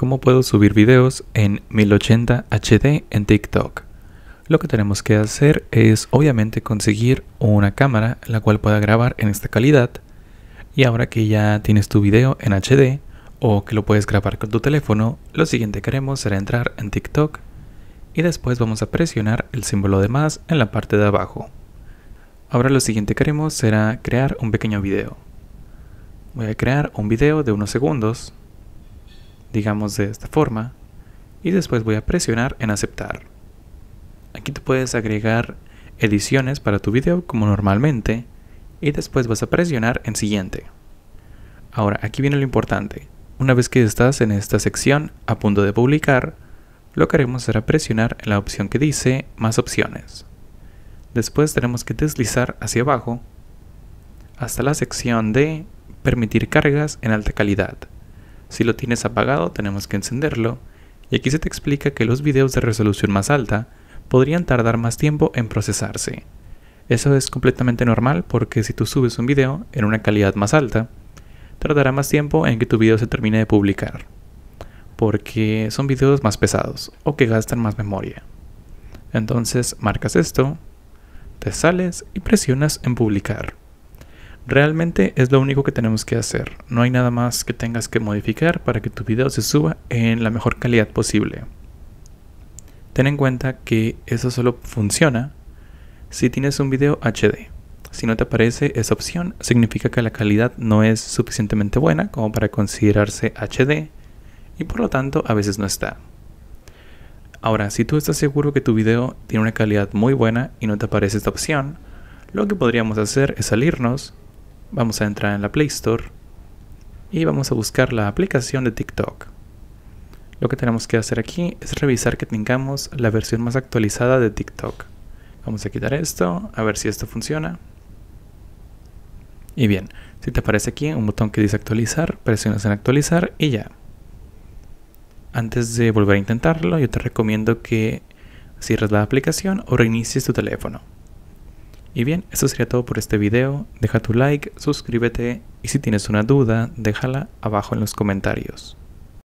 cómo puedo subir videos en 1080 HD en TikTok. Lo que tenemos que hacer es obviamente conseguir una cámara la cual pueda grabar en esta calidad. Y ahora que ya tienes tu video en HD o que lo puedes grabar con tu teléfono, lo siguiente que haremos será entrar en TikTok y después vamos a presionar el símbolo de más en la parte de abajo. Ahora lo siguiente que haremos será crear un pequeño video. Voy a crear un video de unos segundos digamos de esta forma, y después voy a presionar en aceptar. Aquí te puedes agregar ediciones para tu video como normalmente, y después vas a presionar en siguiente. Ahora, aquí viene lo importante. Una vez que estás en esta sección a punto de publicar, lo que haremos será presionar en la opción que dice más opciones. Después tenemos que deslizar hacia abajo hasta la sección de permitir cargas en alta calidad. Si lo tienes apagado, tenemos que encenderlo. Y aquí se te explica que los videos de resolución más alta podrían tardar más tiempo en procesarse. Eso es completamente normal porque si tú subes un video en una calidad más alta, tardará más tiempo en que tu video se termine de publicar. Porque son videos más pesados o que gastan más memoria. Entonces marcas esto, te sales y presionas en publicar. Realmente es lo único que tenemos que hacer. No hay nada más que tengas que modificar para que tu video se suba en la mejor calidad posible. Ten en cuenta que eso solo funciona si tienes un video HD. Si no te aparece esa opción, significa que la calidad no es suficientemente buena como para considerarse HD y por lo tanto a veces no está. Ahora, si tú estás seguro que tu video tiene una calidad muy buena y no te aparece esta opción, lo que podríamos hacer es salirnos Vamos a entrar en la Play Store y vamos a buscar la aplicación de TikTok. Lo que tenemos que hacer aquí es revisar que tengamos la versión más actualizada de TikTok. Vamos a quitar esto, a ver si esto funciona. Y bien, si te aparece aquí un botón que dice actualizar, presionas en actualizar y ya. Antes de volver a intentarlo, yo te recomiendo que cierres la aplicación o reinicies tu teléfono. Y bien, eso sería todo por este video. Deja tu like, suscríbete y si tienes una duda, déjala abajo en los comentarios.